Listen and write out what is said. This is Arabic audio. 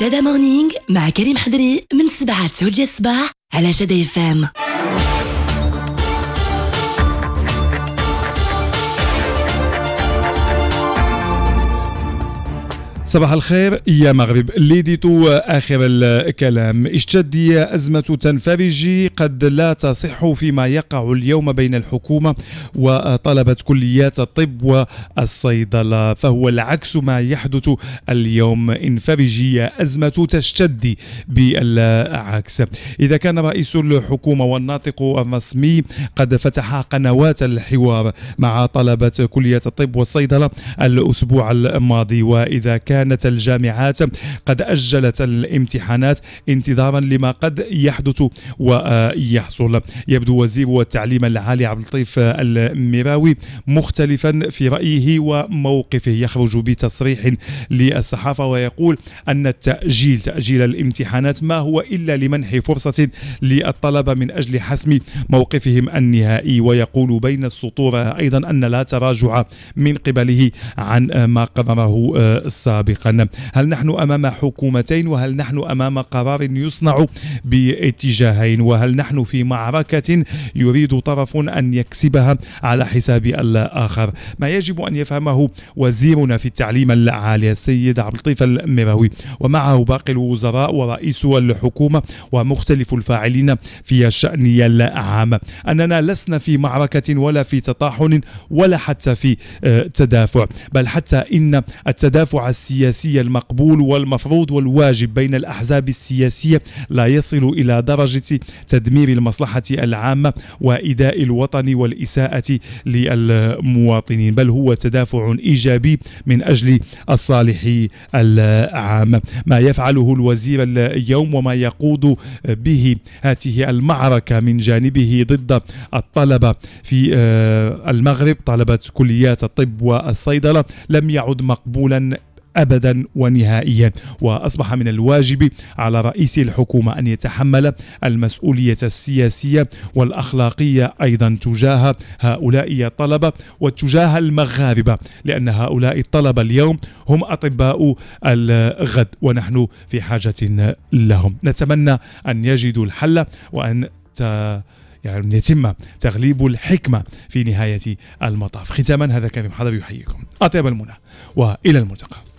شادا مورنينغ مع كريم حدري من سبعة لتسعود الصباح على شادة فام صباح الخير يا مغرب تو آخر الكلام اشتدي أزمة تنفرجي قد لا تصح فيما يقع اليوم بين الحكومة وطلبة كليات الطب والصيدلة فهو العكس ما يحدث اليوم يا أزمة تشتدي بالعكس إذا كان رئيس الحكومة والناطق الرسمي قد فتح قنوات الحوار مع طلبة كليات الطب والصيدلة الأسبوع الماضي وإذا كان كانت الجامعات قد أجلت الامتحانات انتظارا لما قد يحدث ويحصل يبدو وزير التعليم العالي عبد اللطيف المراوي مختلفا في رأيه وموقفه يخرج بتصريح للصحافة ويقول أن التأجيل تأجيل الامتحانات ما هو إلا لمنح فرصة للطلبة من أجل حسم موقفهم النهائي ويقول بين السطور أيضا أن لا تراجع من قبله عن ما قرره السابق سابقا هل نحن أمام حكومتين وهل نحن أمام قرار يصنع باتجاهين وهل نحن في معركة يريد طرف أن يكسبها على حساب الآخر ما يجب أن يفهمه وزيرنا في التعليم العالي السيد عبد اللطيف المروي ومعه باقي الوزراء ورئيس الحكومة ومختلف الفاعلين في الشأن العام أننا لسنا في معركة ولا في تطاحن ولا حتى في آه، تدافع بل حتى إن التدافع السياسي السياسية المقبول والمفروض والواجب بين الأحزاب السياسية لا يصل إلى درجة تدمير المصلحة العامة وإداء الوطن والإساءة للمواطنين بل هو تدافع إيجابي من أجل الصالح العام ما يفعله الوزير اليوم وما يقود به هذه المعركة من جانبه ضد الطلبة في آه، المغرب طلبة كليات الطب والصيدلة لم يعد مقبولا ابدا ونهائيا واصبح من الواجب على رئيس الحكومه ان يتحمل المسؤوليه السياسيه والاخلاقيه ايضا تجاه هؤلاء الطلبه وتجاه المغاربه لان هؤلاء الطلبه اليوم هم اطباء الغد ونحن في حاجه لهم نتمنى ان يجدوا الحل وان ت... يعني يتم تغليب الحكمة في نهاية المطاف ختاما هذا كان حضر يحييكم أطيب المنى وإلى الملتقى